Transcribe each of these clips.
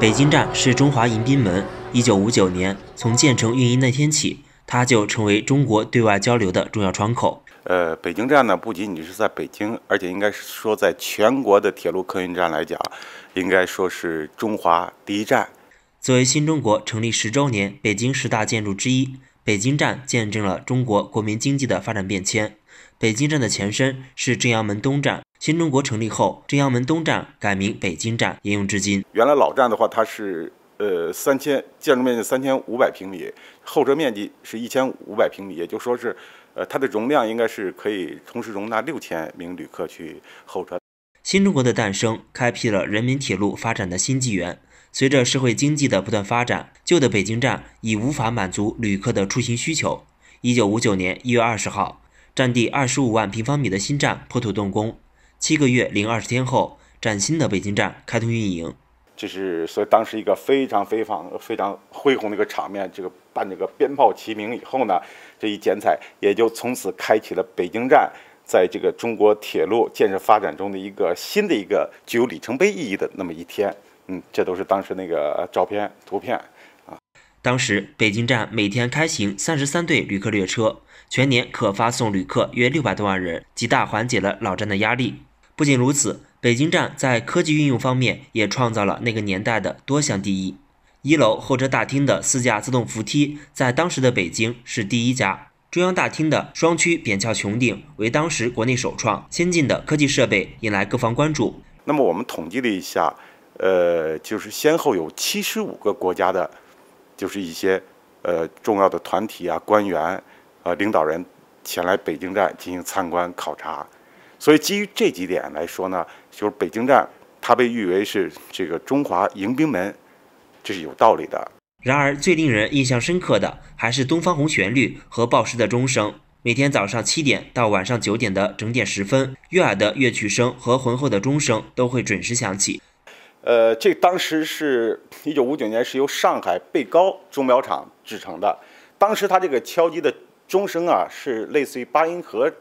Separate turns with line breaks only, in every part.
北京站是中华迎宾门。一九五九年从建成运营那天起，它就成为中国对外交流的重要窗口。
呃，北京站呢不仅仅是在北京，而且应该是说在全国的铁路客运站来讲，应该说是中华第一
站。作为新中国成立十周年北京十大建筑之一。北京站见证了中国国民经济的发展变迁。北京站的前身是正阳门东站。新中国成立后，正阳门东站改名北京站，沿用至今。
原来老站的话，它是呃三千，建筑面积三千五百平米，候车面积是一千五百平米，也就说是，呃，它的容量应该是可以同时容纳六千名旅客去
候车。新中国的诞生，开辟了人民铁路发展的新纪元。随着社会经济的不断发展，旧的北京站已无法满足旅客的出行需求。一九五九年一月二十号，占地二十五万平方米的新站破土动工。七个月零二十天后，崭新的北京站开通运营。这是所以当时
一个非常非常非常恢宏的一个场面，这个办这个鞭炮齐鸣以后呢，这一剪彩也就从此开启了北京站在这个中国铁路建设发展中的一个新的一个具有里程碑意义的那么一天。嗯，这都是当时那个照片图片啊。
当时北京站每天开行三十三对旅客列车，全年可发送旅客约六百多万人，极大缓解了老站的压力。不仅如此，北京站在科技运用方面也创造了那个年代的多项第一。一楼候车大厅的四架自动扶梯，在当时的北京是第一家；中央大厅的双曲扁翘穹顶为当时国内首创。先进的科技设备引来各方关注。
那么我们统计了一下。呃，就是先后有七十五个国家的，就是一些呃重要的团体啊、官员啊、领导人前来北京站进行参观考察。所以基于这几点来说呢，就是北京站它被誉为是这个中华迎宾门，这是有道理的。
然而，最令人印象深刻的还是《东方红》旋律和报时的钟声。每天早上七点到晚上九点的整点时分，悦耳的乐曲声和浑厚的钟声都会准时响起。
呃，这当时是一九五九年，是由上海贝高钟表厂制成的。当时它这个敲击的钟声啊，是类似于八音盒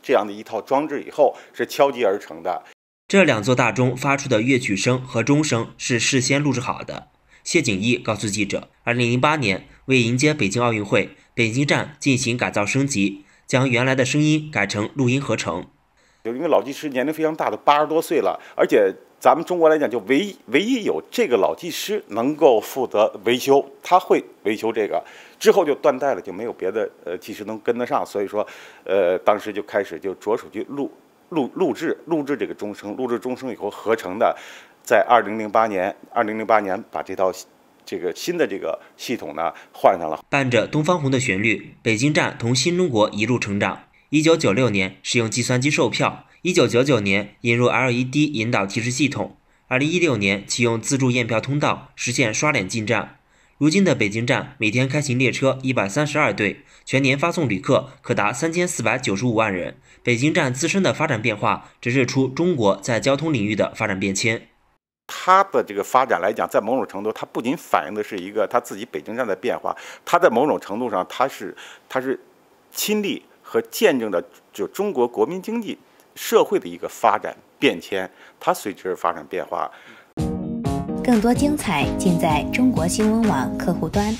这样的一套装置，以后是敲击而
成的。这两座大钟发出的乐曲声和钟声是事先录制好的。谢景义告诉记者二零零八年为迎接北京奥运会，北京站进行改造升级，将原来的声音改成录音合成。
就因为老技师年龄非常大，的八十多岁了，而且咱们中国来讲，就唯一唯一有这个老技师能够负责维修，他会维修这个，之后就断代了，就没有别的呃技师能跟得上，所以说，呃，当时就开始就着手去录录录制录制这个钟声，录制钟声以后合成的，在二零零八年二零零八年把这
套这个新的这个系统呢换上了，伴着《东方红》的旋律，北京站同新中国一路成长。一九九六年使用计算机售票，一九九九年引入 LED 引导提示系统，二零一六年启用自助验票通道，实现刷脸进站。如今的北京站每天开行列车一百三十二对，全年发送旅客可达三千四百九十五万人。北京站自身的发展变化，折射出中国在交通领域的发展变迁。
它的这个发展来讲，在某种程度，它不仅反映的是一个它自己北京站的变化，它在某种程度上，它是它是亲历。和见证的，就中国国民经济、社会的一个发展变迁，它随之而发生变化。
更多精彩尽在中国新闻网客户端。